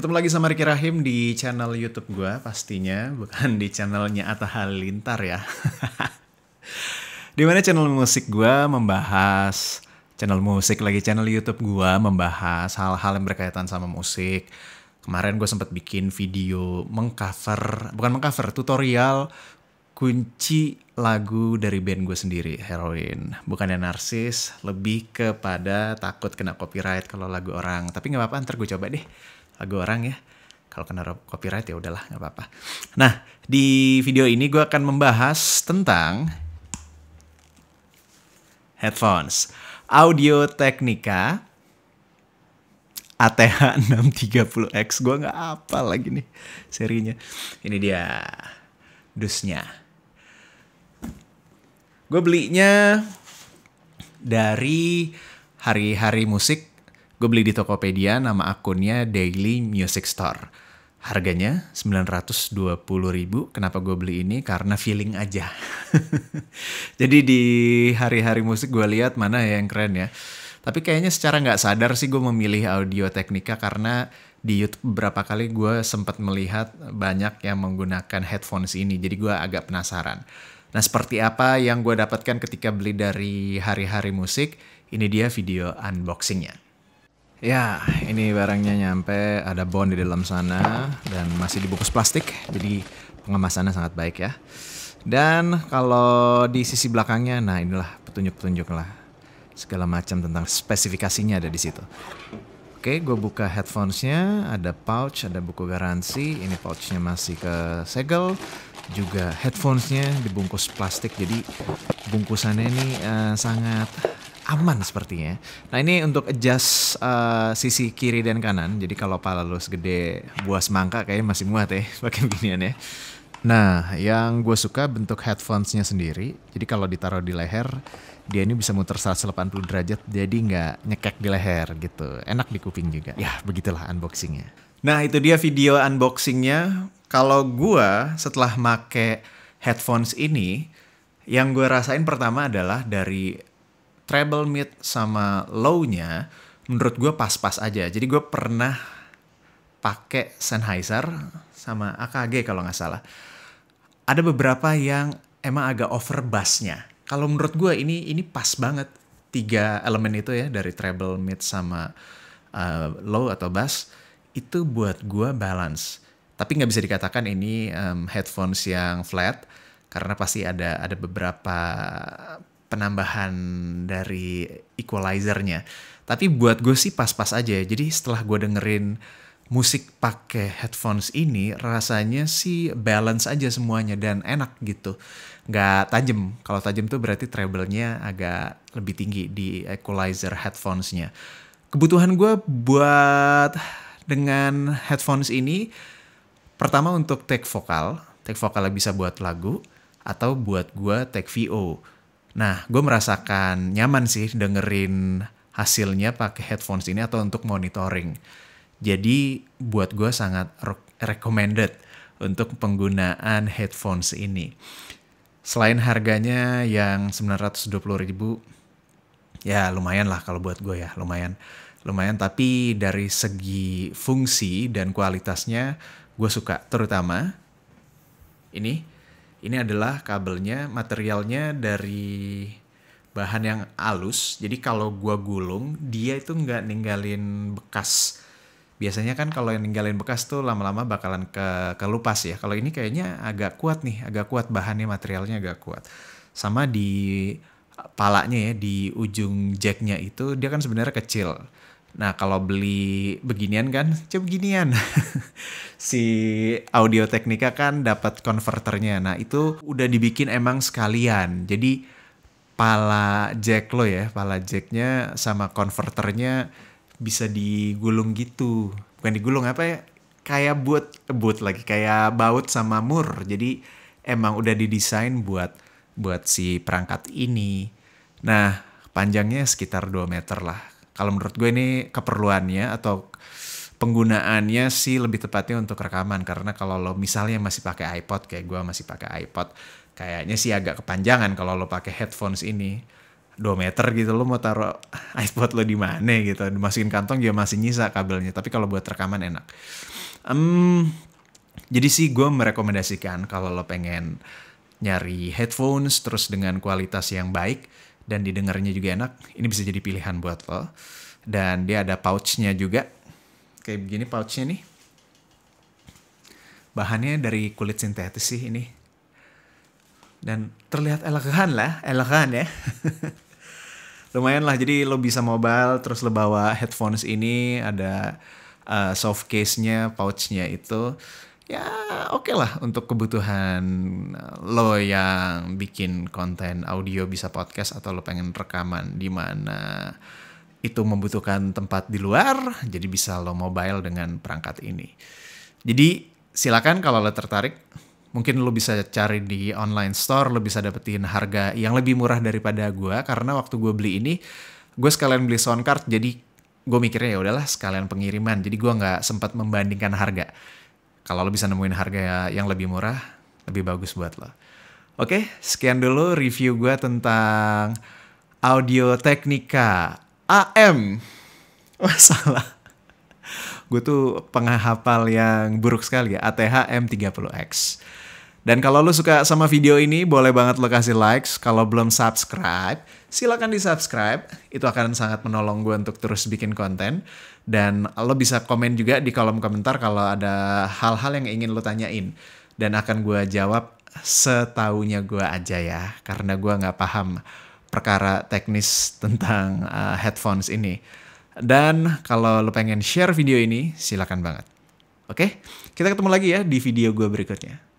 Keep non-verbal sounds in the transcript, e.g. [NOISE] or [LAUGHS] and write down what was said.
Ketemu lagi sama Riki Rahim di channel YouTube gue pastinya, bukan di channelnya Atta Halilintar ya. [LAUGHS] Dimana channel musik gue membahas, channel musik lagi channel YouTube gue membahas hal-hal yang berkaitan sama musik. Kemarin gue sempat bikin video mengcover, bukan mengcover, tutorial kunci lagu dari band gue sendiri, Heroin. Bukannya narsis, lebih kepada takut kena copyright kalau lagu orang. Tapi gak apa-apa, ntar gue coba deh lagu orang ya. Kalau kena copyright ya udahlah nggak apa-apa. Nah di video ini gue akan membahas tentang headphones, audio Technica ATH 630X. Gue nggak apa lagi nih serinya. Ini dia dusnya. Gue belinya dari hari-hari musik Gue beli di Tokopedia, nama akunnya Daily Music Store. Harganya 920 ribu. Kenapa gue beli ini? Karena feeling aja. [LAUGHS] Jadi di hari-hari musik gue lihat mana yang keren ya. Tapi kayaknya secara nggak sadar sih gue memilih Audio Technica karena di YouTube beberapa kali gue sempat melihat banyak yang menggunakan headphones ini. Jadi gue agak penasaran. Nah seperti apa yang gue dapatkan ketika beli dari hari-hari musik? Ini dia video unboxingnya. Ya, ini barangnya nyampe, ada bon di dalam sana dan masih dibungkus plastik, jadi pengemasannya sangat baik ya. Dan kalau di sisi belakangnya, nah inilah petunjuk-petunjuk lah. Segala macam tentang spesifikasinya ada di situ. Oke, gue buka headphonesnya, ada pouch, ada buku garansi, ini pouchnya masih ke segel, juga headphonesnya dibungkus plastik, jadi bungkusannya ini uh, sangat aman sepertinya. Nah ini untuk adjust uh, sisi kiri dan kanan. Jadi kalau pala lu segede buah semangka kayaknya masih muat ya [LAUGHS] pakai beginian ya. Nah yang gue suka bentuk headphonesnya sendiri. Jadi kalau ditaruh di leher dia ini bisa muter 180 derajat jadi nggak nyekek di leher gitu. Enak di kuping juga. Ya begitulah unboxingnya. Nah itu dia video unboxingnya. Kalau gue setelah make headphones ini yang gue rasain pertama adalah dari treble mid sama low-nya menurut gue pas-pas aja. Jadi gue pernah pakai Sennheiser sama AKG kalau nggak salah. Ada beberapa yang emang agak over bass-nya. Kalau menurut gue ini ini pas banget tiga elemen itu ya dari treble, mid sama uh, low atau bass itu buat gue balance. Tapi nggak bisa dikatakan ini um, headphones yang flat karena pasti ada ada beberapa penambahan dari equalizernya. Tapi buat gue sih pas-pas aja. ya. Jadi setelah gue dengerin musik pakai headphones ini rasanya sih balance aja semuanya dan enak gitu. Nggak tajem. Kalau tajem tuh berarti treble-nya agak lebih tinggi di equalizer headphones-nya. Kebutuhan gue buat dengan headphones ini pertama untuk take vokal, take vokalnya bisa buat lagu atau buat gue take VO Nah, gue merasakan nyaman sih dengerin hasilnya pakai headphones ini atau untuk monitoring. Jadi buat gue sangat recommended untuk penggunaan headphones ini. Selain harganya yang 920 ribu, ya lumayan lah kalau buat gue ya, lumayan. Lumayan, tapi dari segi fungsi dan kualitasnya gue suka. Terutama ini ini adalah kabelnya, materialnya dari bahan yang halus. Jadi kalau gua gulung, dia itu nggak ninggalin bekas. Biasanya kan kalau yang ninggalin bekas tuh lama-lama bakalan ke kelupas ya. Kalau ini kayaknya agak kuat nih, agak kuat bahannya, materialnya agak kuat. Sama di palanya ya, di ujung jacknya itu dia kan sebenarnya kecil Nah kalau beli beginian kan, coba beginian. [LAUGHS] si Audio Technica kan dapat konverternya. Nah itu udah dibikin emang sekalian. Jadi pala jack lo ya, pala jacknya sama konverternya bisa digulung gitu. Bukan digulung apa ya? Kayak buat buat lagi kayak baut sama mur. Jadi emang udah didesain buat buat si perangkat ini. Nah, panjangnya sekitar 2 meter lah kalau menurut gue ini keperluannya atau penggunaannya sih lebih tepatnya untuk rekaman karena kalau lo misalnya masih pakai iPod kayak gue masih pakai iPod kayaknya sih agak kepanjangan kalau lo pakai headphones ini 2 meter gitu lo mau taruh [LAUGHS] iPod lo di mana gitu dimasukin kantong juga masih nyisa kabelnya tapi kalau buat rekaman enak um, jadi sih gue merekomendasikan kalau lo pengen nyari headphones terus dengan kualitas yang baik dan didengarnya juga enak, ini bisa jadi pilihan buat lo. Dan dia ada pouchnya juga. Kayak begini pouchnya nih. Bahannya dari kulit sintetis sih ini. Dan terlihat elegan lah, elegan ya. [LAUGHS] Lumayan lah, jadi lo bisa mobile, terus lo bawa headphones ini, ada uh, eh, soft case-nya, pouchnya itu ya oke okay lah untuk kebutuhan eh, lo yang bikin konten audio bisa podcast atau lo pengen rekaman di mana itu membutuhkan tempat di luar jadi bisa lo mobile dengan perangkat ini jadi silakan kalau lo tertarik mungkin lo bisa cari di online store lo bisa dapetin harga yang lebih murah daripada gue karena waktu gue beli ini gue sekalian beli sound card jadi gue mikirnya ya udahlah sekalian pengiriman jadi gue nggak sempat membandingkan harga kalau lo bisa nemuin harga yang lebih murah, lebih bagus buat lo. Oke, sekian dulu review gue tentang Audio Technica AM. [LAUGHS] Masalah. Gue tuh penghafal yang buruk sekali ya, ATH M30X. Dan kalau lo suka sama video ini, boleh banget lo kasih likes. Kalau belum subscribe, silahkan di subscribe. Itu akan sangat menolong gue untuk terus bikin konten. Dan lo bisa komen juga di kolom komentar kalau ada hal-hal yang ingin lo tanyain. Dan akan gue jawab setaunya gue aja ya. Karena gue gak paham perkara teknis tentang uh, headphones ini. Dan kalau lo pengen share video ini, silakan banget. Oke, kita ketemu lagi ya di video gue berikutnya.